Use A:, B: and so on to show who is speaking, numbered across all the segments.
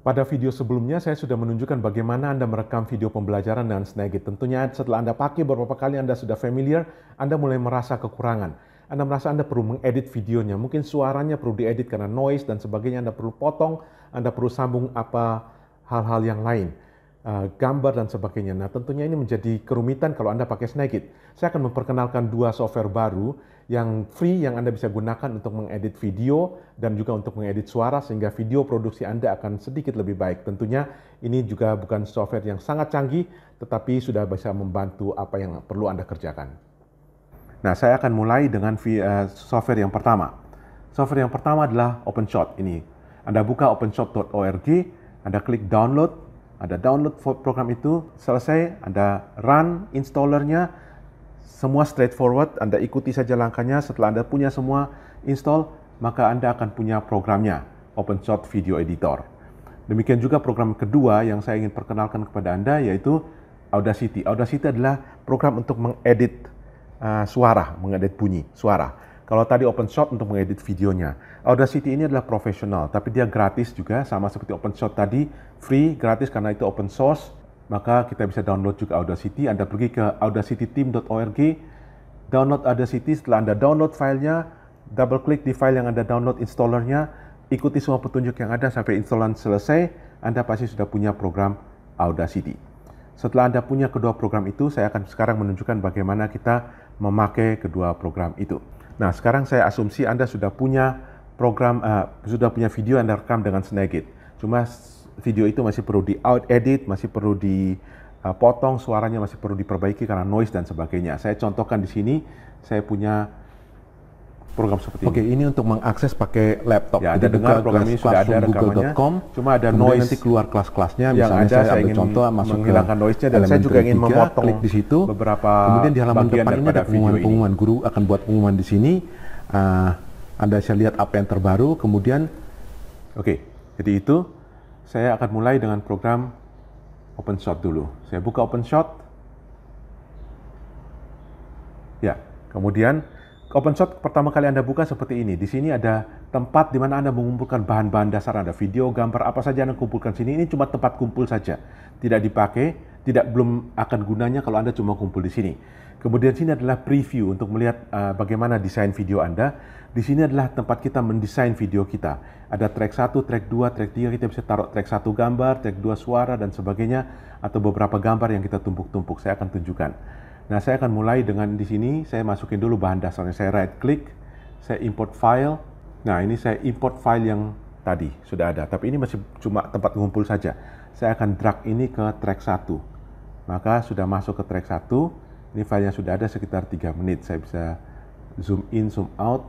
A: Pada video sebelumnya saya sudah menunjukkan bagaimana Anda merekam video pembelajaran dengan Snagit. Tentunya setelah Anda pakai beberapa kali Anda sudah familiar, Anda mulai merasa kekurangan. Anda merasa Anda perlu mengedit videonya, mungkin suaranya perlu diedit karena noise dan sebagainya, Anda perlu potong, Anda perlu sambung apa hal-hal yang lain, uh, gambar dan sebagainya. Nah tentunya ini menjadi kerumitan kalau Anda pakai Snagit. Saya akan memperkenalkan dua software baru yang free yang Anda bisa gunakan untuk mengedit video dan juga untuk mengedit suara sehingga video produksi Anda akan sedikit lebih baik. Tentunya ini juga bukan software yang sangat canggih tetapi sudah bisa membantu apa yang perlu Anda kerjakan. Nah, saya akan mulai dengan eh, software yang pertama. Software yang pertama adalah OpenShot ini. Anda buka openshot.org, Anda klik download, Anda download program itu, selesai, Anda run installernya, semua straightforward, Anda ikuti saja langkahnya. Setelah Anda punya semua install, maka Anda akan punya programnya, OpenShot Video Editor. Demikian juga program kedua yang saya ingin perkenalkan kepada Anda yaitu Audacity. Audacity adalah program untuk mengedit uh, suara, mengedit bunyi suara. Kalau tadi OpenShot untuk mengedit videonya. Audacity ini adalah profesional, tapi dia gratis juga, sama seperti OpenShot tadi. Free, gratis karena itu open source maka kita bisa download juga Audacity. Anda pergi ke audacityteam.org, download Audacity. Setelah Anda download filenya, double klik di file yang Anda download installernya, ikuti semua petunjuk yang ada sampai installan selesai, Anda pasti sudah punya program Audacity. Setelah Anda punya kedua program itu, saya akan sekarang menunjukkan bagaimana kita memakai kedua program itu. Nah, sekarang saya asumsi Anda sudah punya program, uh, sudah punya video Anda rekam dengan Snagit. Cuma video itu masih perlu di out edit, masih perlu dipotong uh, suaranya, masih perlu diperbaiki karena noise dan sebagainya. Saya contohkan di sini, saya punya program seperti Oke, ini. Oke, ini untuk mengakses pakai laptop. Ya, Jadi dengar program ini sudah ada google.com, cuma ada noise nanti keluar kelas-kelasnya misalnya ada, saya, saya ingin contoh masuk menghilangkan noise-nya dan saya juga ingin memotong klik di situ. Beberapa kemudian di halaman depan ini ada pengumuman-pengumuman guru akan buat pengumuman di sini. Uh, anda bisa lihat apa yang terbaru, kemudian Oke, jadi itu saya akan mulai dengan program OpenShot dulu. Saya buka OpenShot. Ya, kemudian OpenShot pertama kali Anda buka seperti ini. Di sini ada tempat di mana Anda mengumpulkan bahan-bahan dasar Anda, video, gambar, apa saja Anda kumpulkan sini. Ini cuma tempat kumpul saja. Tidak dipakai, tidak belum akan gunanya kalau Anda cuma kumpul di sini. Kemudian sini adalah preview untuk melihat uh, bagaimana desain video Anda. Di sini adalah tempat kita mendesain video kita. Ada track 1, track 2, track 3, kita bisa taruh track 1 gambar, track 2 suara, dan sebagainya. Atau beberapa gambar yang kita tumpuk-tumpuk. Saya akan tunjukkan. Nah, saya akan mulai dengan di sini, saya masukin dulu bahan dasarnya. Saya right click, saya import file. Nah, ini saya import file yang tadi, sudah ada. Tapi ini masih cuma tempat ngumpul saja. Saya akan drag ini ke track 1. Maka sudah masuk ke track 1 ini filenya sudah ada sekitar 3 menit. Saya bisa zoom in, zoom out.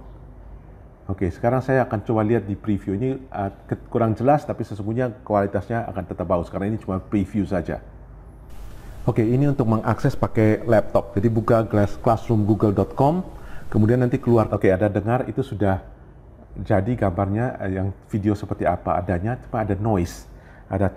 A: Oke, sekarang saya akan coba lihat di preview. Ini ah, kurang jelas, tapi sesungguhnya kualitasnya akan tetap bagus. Karena ini cuma preview saja. Oke, ini untuk mengakses pakai laptop. Jadi buka classroomgoogle.com, kemudian nanti keluar. Oke, ada dengar itu sudah jadi gambarnya eh, yang video seperti apa adanya, cuma ada noise, ada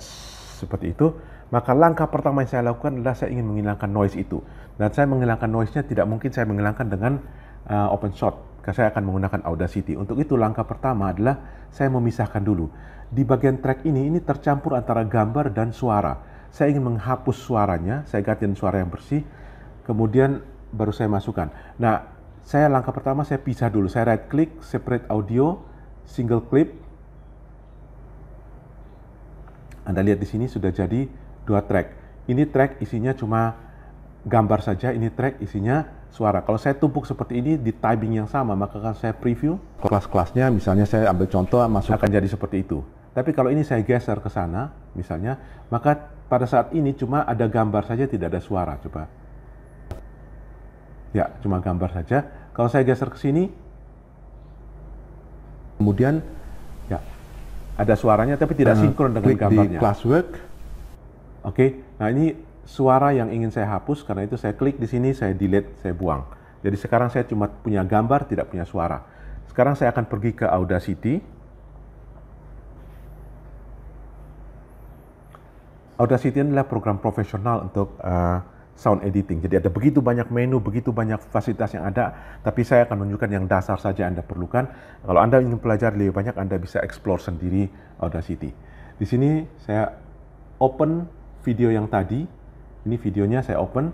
A: seperti itu. Maka langkah pertama yang saya lakukan adalah saya ingin menghilangkan noise itu. Dan saya menghilangkan noise-nya tidak mungkin saya menghilangkan dengan uh, open shot. Karena Saya akan menggunakan Audacity. Untuk itu langkah pertama adalah saya memisahkan dulu. Di bagian track ini, ini tercampur antara gambar dan suara. Saya ingin menghapus suaranya, saya gantiin suara yang bersih, kemudian baru saya masukkan. Nah, saya langkah pertama saya pisah dulu. Saya right click, separate audio, single clip, anda lihat di sini sudah jadi dua track. Ini track isinya cuma gambar saja, ini track isinya suara. Kalau saya tumpuk seperti ini di timing yang sama, maka akan saya preview kelas-kelasnya, misalnya saya ambil contoh masuk akan jadi seperti itu. Tapi kalau ini saya geser ke sana, misalnya, maka pada saat ini cuma ada gambar saja, tidak ada suara. Coba. Ya, cuma gambar saja. Kalau saya geser ke sini, kemudian ya ada suaranya tapi tidak nah, sinkron dengan gambarnya. Di classwork, Oke, okay? nah ini suara yang ingin saya hapus karena itu saya klik di sini, saya delete, saya buang. Jadi sekarang saya cuma punya gambar, tidak punya suara. Sekarang saya akan pergi ke Audacity. Audacity adalah program profesional untuk uh, sound editing. Jadi ada begitu banyak menu, begitu banyak fasilitas yang ada, tapi saya akan menunjukkan yang dasar saja Anda perlukan. Kalau Anda ingin belajar lebih banyak, Anda bisa explore sendiri Audacity. Di sini saya open video yang tadi. Ini videonya saya open.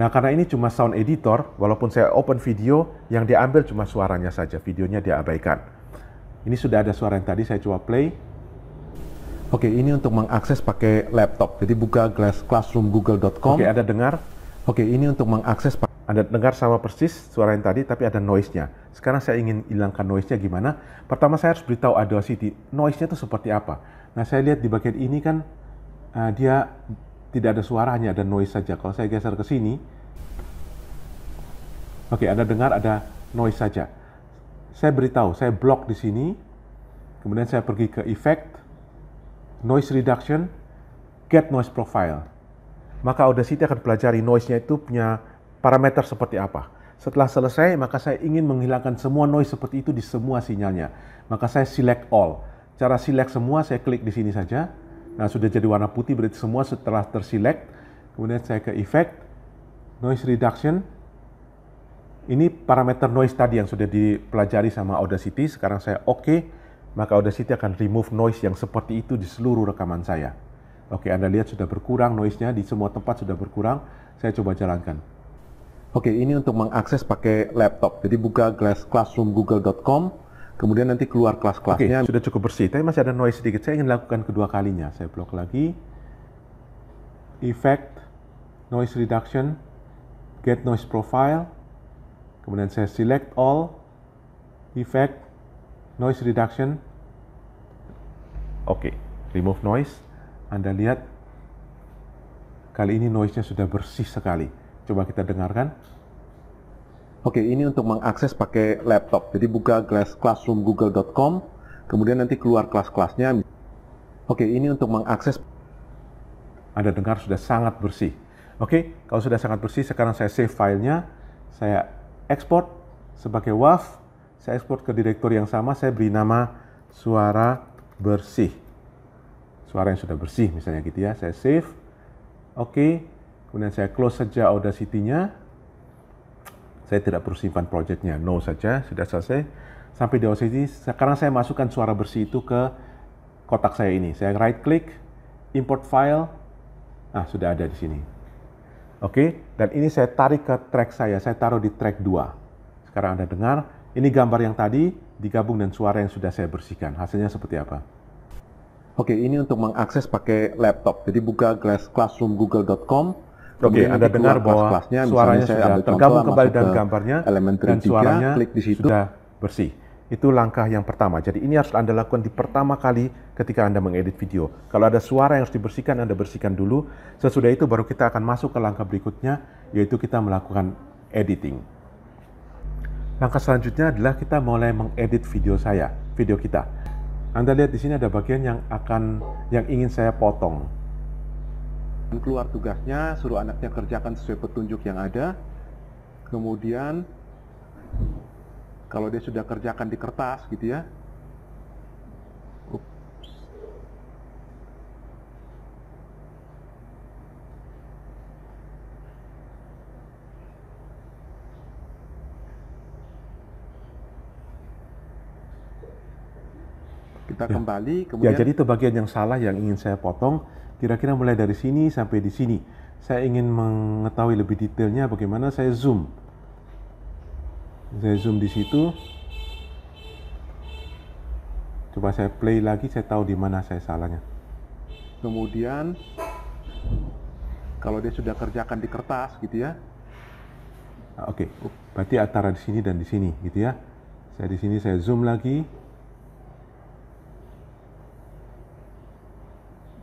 A: Nah, karena ini cuma sound editor, walaupun saya open video, yang diambil cuma suaranya saja, videonya diabaikan. Ini sudah ada suara yang tadi, saya coba play. Oke, ini untuk mengakses pakai laptop. Jadi buka classroomgoogle.com. Oke, ada dengar. Oke, ini untuk mengakses pakai anda dengar sama persis suara yang tadi, tapi ada noise-nya. Sekarang saya ingin hilangkan noise-nya gimana? Pertama saya harus beritahu Audacity, noise-nya itu seperti apa. Nah, saya lihat di bagian ini kan uh, dia tidak ada suaranya ada noise saja. Kalau saya geser ke sini, oke okay, Anda dengar ada noise saja. Saya beritahu, saya blok di sini, kemudian saya pergi ke effect, noise reduction, get noise profile. Maka Audacity akan pelajari noise-nya itu punya parameter seperti apa. Setelah selesai, maka saya ingin menghilangkan semua noise seperti itu di semua sinyalnya. Maka saya select all. Cara select semua, saya klik di sini saja Nah, sudah jadi warna putih berarti semua setelah terselect. Kemudian saya ke effect, noise reduction. Ini parameter noise tadi yang sudah dipelajari sama Audacity. Sekarang saya oke, okay, maka Audacity akan remove noise yang seperti itu di seluruh rekaman saya. Oke, okay, Anda lihat sudah berkurang noise-nya di semua tempat sudah berkurang. Saya coba jalankan. Oke, okay, ini untuk mengakses pakai laptop. Jadi buka classroomgoogle.com Kemudian nanti keluar kelas-kelasnya. Okay, sudah cukup bersih, tapi masih ada noise sedikit. Saya ingin lakukan kedua kalinya. Saya blok lagi. Effect, noise reduction, get noise profile. Kemudian saya select all, effect, noise reduction. Oke, okay, remove noise. Anda lihat, kali ini noise-nya sudah bersih sekali. Coba kita dengarkan. Oke, ini untuk mengakses pakai laptop. Jadi buka classroom kemudian nanti keluar kelas-kelasnya. Oke, ini untuk mengakses. Anda dengar sudah sangat bersih. Oke, kalau sudah sangat bersih, sekarang saya save filenya, saya ekspor sebagai WAV, saya ekspor ke direktur yang sama, saya beri nama suara bersih. Suara yang sudah bersih misalnya gitu ya, saya save. Oke, kemudian saya close saja Audacity-nya saya tidak perlu simpan projectnya, no saja, sudah selesai. Sampai di OCG, sekarang saya masukkan suara bersih itu ke kotak saya ini. Saya right click, import file, ah sudah ada di sini. Oke, okay? dan ini saya tarik ke track saya, saya taruh di track 2. Sekarang Anda dengar, ini gambar yang tadi digabung dengan suara yang sudah saya bersihkan. Hasilnya seperti apa? Oke, okay, ini untuk mengakses pakai laptop. Jadi buka classroomgoogle.com, Oke, Anda benar bahwa kelas suaranya sudah tergabung kembali dan gambarnya dan suaranya klik di situ. sudah bersih. Itu langkah yang pertama. Jadi ini harus Anda lakukan di pertama kali ketika Anda mengedit video. Kalau ada suara yang harus dibersihkan, Anda bersihkan dulu. Sesudah itu baru kita akan masuk ke langkah berikutnya, yaitu kita melakukan editing. Langkah selanjutnya adalah kita mulai mengedit video saya, video kita. Anda lihat di sini ada bagian yang akan yang ingin saya potong keluar tugasnya, suruh anaknya kerjakan sesuai petunjuk yang ada. Kemudian kalau dia sudah kerjakan di kertas gitu ya. Ups. Kita ya. kembali ya, kemudian Ya, jadi itu bagian yang salah yang ingin saya potong Kira-kira mulai dari sini sampai di sini. Saya ingin mengetahui lebih detailnya bagaimana saya zoom. Saya zoom di situ. Coba saya play lagi, saya tahu di mana saya salahnya. Kemudian kalau dia sudah kerjakan di kertas gitu ya. Oke, okay. berarti antara di sini dan di sini gitu ya. Saya di sini saya zoom lagi.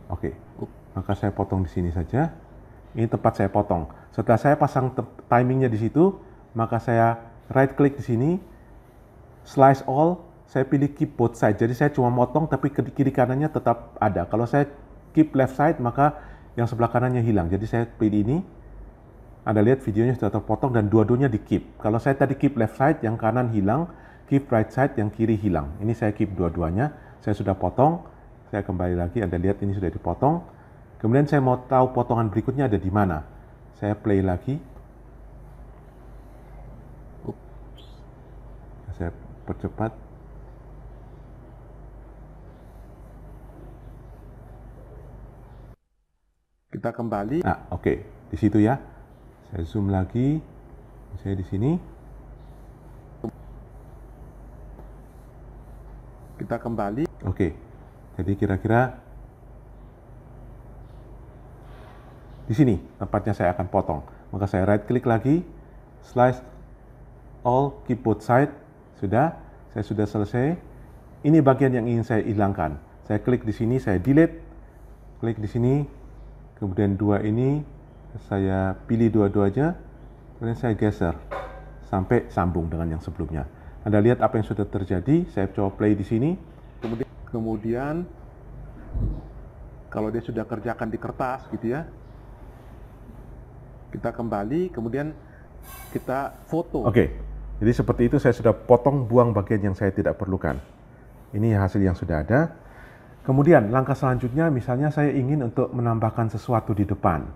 A: Oke, maka saya potong di sini saja. Ini tempat saya potong. Setelah saya pasang timingnya di situ, maka saya right click di sini, slice all, saya pilih keep both side. Jadi saya cuma motong tapi kiri kanannya tetap ada. Kalau saya keep left side, maka yang sebelah kanannya hilang. Jadi saya pilih ini, anda lihat videonya sudah terpotong dan dua-duanya di keep. Kalau saya tadi keep left side, yang kanan hilang, keep right side, yang kiri hilang. Ini saya keep dua-duanya, saya sudah potong saya kembali lagi Anda lihat ini sudah dipotong kemudian saya mau tahu potongan berikutnya ada di mana saya play lagi saya percepat kita kembali nah oke okay. di situ ya saya zoom lagi saya di sini kita kembali oke okay. Jadi kira-kira di sini tempatnya saya akan potong. Maka saya right click lagi, slice all keyboard side. Sudah, saya sudah selesai. Ini bagian yang ingin saya hilangkan. Saya klik di sini, saya delete. Klik di sini, kemudian dua ini saya pilih dua-duanya, kemudian saya geser sampai sambung dengan yang sebelumnya. Anda lihat apa yang sudah terjadi, saya coba play di sini kemudian kalau dia sudah kerjakan di kertas gitu ya kita kembali kemudian kita foto oke okay. jadi seperti itu saya sudah potong buang bagian yang saya tidak perlukan ini hasil yang sudah ada kemudian langkah selanjutnya misalnya saya ingin untuk menambahkan sesuatu di depan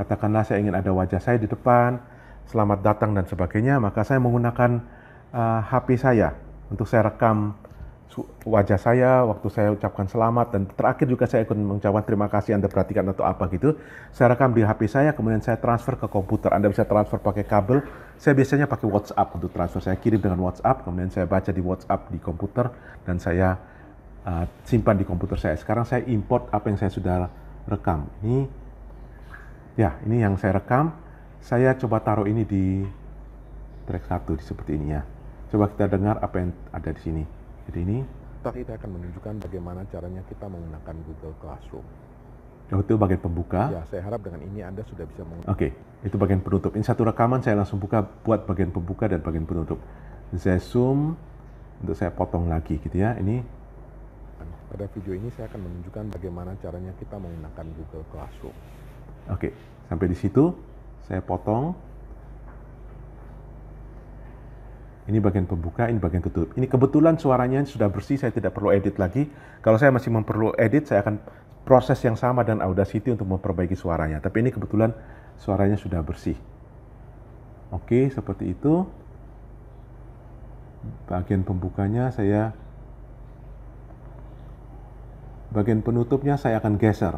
A: katakanlah saya ingin ada wajah saya di depan selamat datang dan sebagainya maka saya menggunakan uh, eh, HP saya untuk saya rekam wajah saya waktu saya ucapkan selamat dan terakhir juga saya ikut mengucapkan terima kasih Anda perhatikan atau apa gitu. Saya rekam di HP saya kemudian saya transfer ke komputer. Anda bisa transfer pakai kabel. Saya biasanya pakai WhatsApp untuk transfer. Saya kirim dengan WhatsApp kemudian saya baca di WhatsApp di komputer dan saya uh, simpan di komputer saya. Sekarang saya import apa yang saya sudah rekam. Ini ya, ini yang saya rekam. Saya coba taruh ini di track satu seperti ini ya. Coba kita dengar apa yang ada di sini. Jadi ini Tapi kita akan menunjukkan bagaimana caranya kita menggunakan Google Classroom. Oh, itu bagian pembuka. Ya, saya harap dengan ini Anda sudah bisa meng. Oke, okay, itu bagian penutup. Ini satu rekaman saya langsung buka buat bagian pembuka dan bagian penutup. Saya zoom untuk saya potong lagi gitu ya. Ini pada video ini saya akan menunjukkan bagaimana caranya kita menggunakan Google Classroom. Oke, sampai di situ saya potong. Ini bagian pembuka, ini bagian tutup. Ini kebetulan suaranya sudah bersih, saya tidak perlu edit lagi. Kalau saya masih memperlu edit, saya akan proses yang sama dan Audacity untuk memperbaiki suaranya. Tapi ini kebetulan suaranya sudah bersih. Oke, seperti itu. Bagian pembukanya saya bagian penutupnya saya akan geser.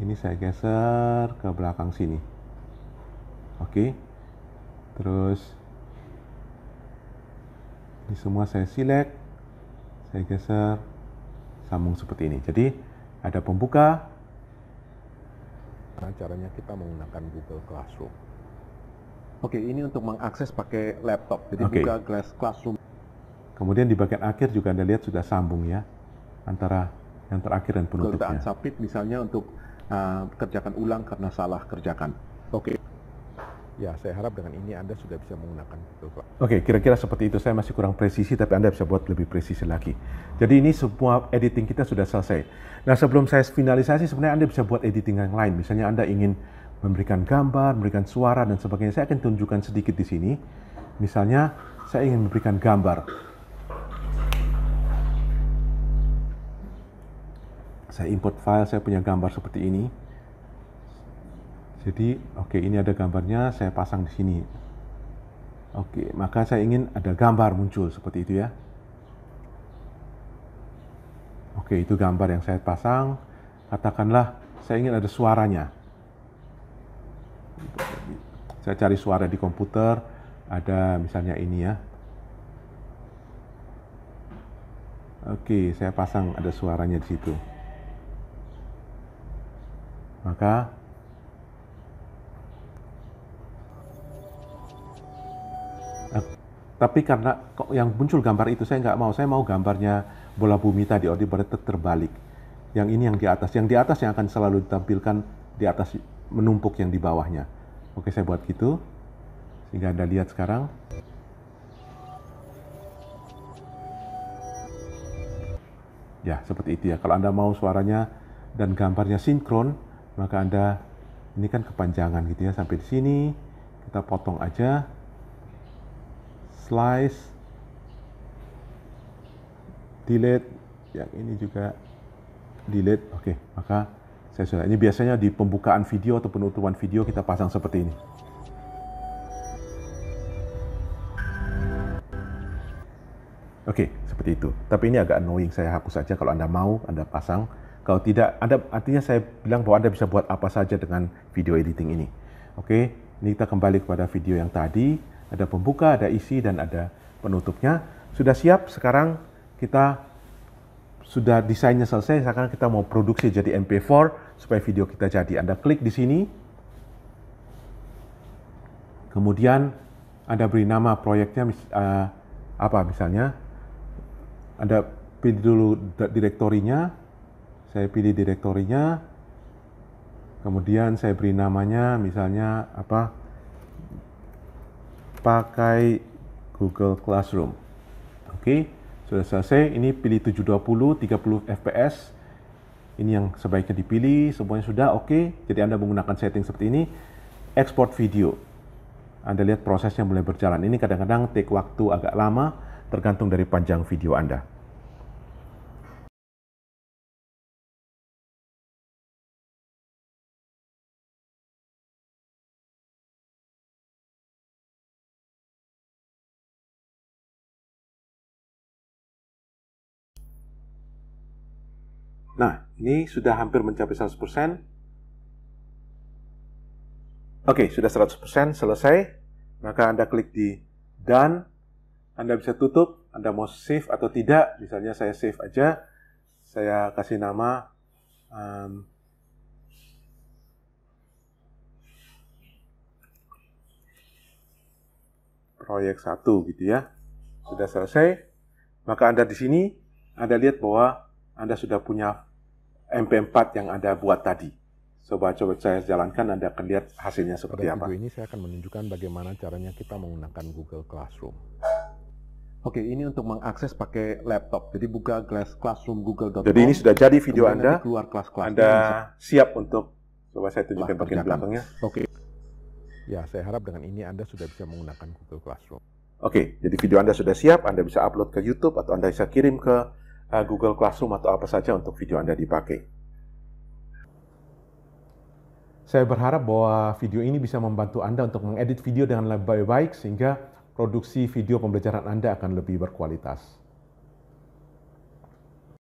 A: Ini saya geser ke belakang sini. Oke. Okay terus ini semua saya select saya geser sambung seperti ini jadi ada pembuka nah, caranya kita menggunakan Google Classroom Oke ini untuk mengakses pakai laptop jadi okay. buka Glass Classroom kemudian di bagian akhir juga Anda lihat sudah sambung ya antara yang terakhir dan penutupnya Google submit misalnya untuk uh, kerjakan ulang karena salah kerjakan Oke okay ya saya harap dengan ini Anda sudah bisa menggunakan itu Pak. Oke, kira-kira seperti itu. Saya masih kurang presisi, tapi Anda bisa buat lebih presisi lagi. Jadi ini semua editing kita sudah selesai. Nah, sebelum saya finalisasi, sebenarnya Anda bisa buat editing yang lain. Misalnya Anda ingin memberikan gambar, memberikan suara, dan sebagainya. Saya akan tunjukkan sedikit di sini. Misalnya, saya ingin memberikan gambar. Saya import file, saya punya gambar seperti ini. Jadi, oke okay, ini ada gambarnya, saya pasang di sini. Oke, okay, maka saya ingin ada gambar muncul seperti itu ya. Oke, okay, itu gambar yang saya pasang. Katakanlah saya ingin ada suaranya. Saya cari suara di komputer, ada misalnya ini ya. Oke, saya pasang ada suaranya di situ. Maka Tapi karena kok yang muncul gambar itu saya nggak mau, saya mau gambarnya bola bumi tadi orde oh, baru terbalik. Yang ini yang di atas, yang di atas yang akan selalu ditampilkan di atas menumpuk yang di bawahnya. Oke, saya buat gitu sehingga Anda lihat sekarang. Ya, seperti itu ya. Kalau Anda mau suaranya dan gambarnya sinkron, maka Anda ini kan kepanjangan gitu ya sampai di sini. Kita potong aja slice delete yang ini juga delete oke okay, maka saya sudah ini biasanya di pembukaan video atau penutupan video kita pasang seperti ini Oke, okay, seperti itu. Tapi ini agak annoying, saya hapus saja kalau Anda mau, Anda pasang. Kalau tidak, ada artinya saya bilang bahwa Anda bisa buat apa saja dengan video editing ini. Oke, okay, ini kita kembali kepada video yang tadi ada pembuka, ada isi, dan ada penutupnya. Sudah siap, sekarang kita sudah desainnya selesai, sekarang kita mau produksi jadi MP4 supaya video kita jadi. Anda klik di sini, kemudian Anda beri nama proyeknya uh, apa misalnya, Anda pilih dulu direktorinya, saya pilih direktorinya, kemudian saya beri namanya misalnya apa, pakai Google Classroom. Oke, sudah selesai. Ini pilih 720, 30 fps. Ini yang sebaiknya dipilih, semuanya sudah oke. Jadi Anda menggunakan setting seperti ini. Export video. Anda lihat prosesnya mulai berjalan. Ini kadang-kadang take waktu agak lama, tergantung dari panjang video Anda. Nah, ini sudah hampir mencapai 100%. Oke, sudah 100% selesai. Maka Anda klik di done. Anda bisa tutup, Anda mau save atau tidak. Misalnya saya save aja. Saya kasih nama um, proyek 1 gitu ya. Sudah selesai. Maka Anda di sini, Anda lihat bahwa Anda sudah punya MP4 yang Anda buat tadi. Coba coba saya jalankan, Anda akan lihat hasilnya seperti Pada apa. Pada video ini saya akan menunjukkan bagaimana caranya kita menggunakan Google Classroom. Oke, ini untuk mengakses pakai laptop. Jadi buka Glass Classroom google.com. Jadi ini sudah jadi video Anda. Keluar kelas kelas. Anda siap untuk coba saya tunjukkan bagian belakangnya. Oke. Ya, saya harap dengan ini Anda sudah bisa menggunakan Google Classroom. Oke, jadi video Anda sudah siap, Anda bisa upload ke YouTube atau Anda bisa kirim ke uh, Google Classroom atau apa saja untuk video Anda dipakai. Saya berharap bahwa video ini bisa membantu Anda untuk mengedit video dengan lebih baik sehingga produksi video pembelajaran Anda akan lebih berkualitas.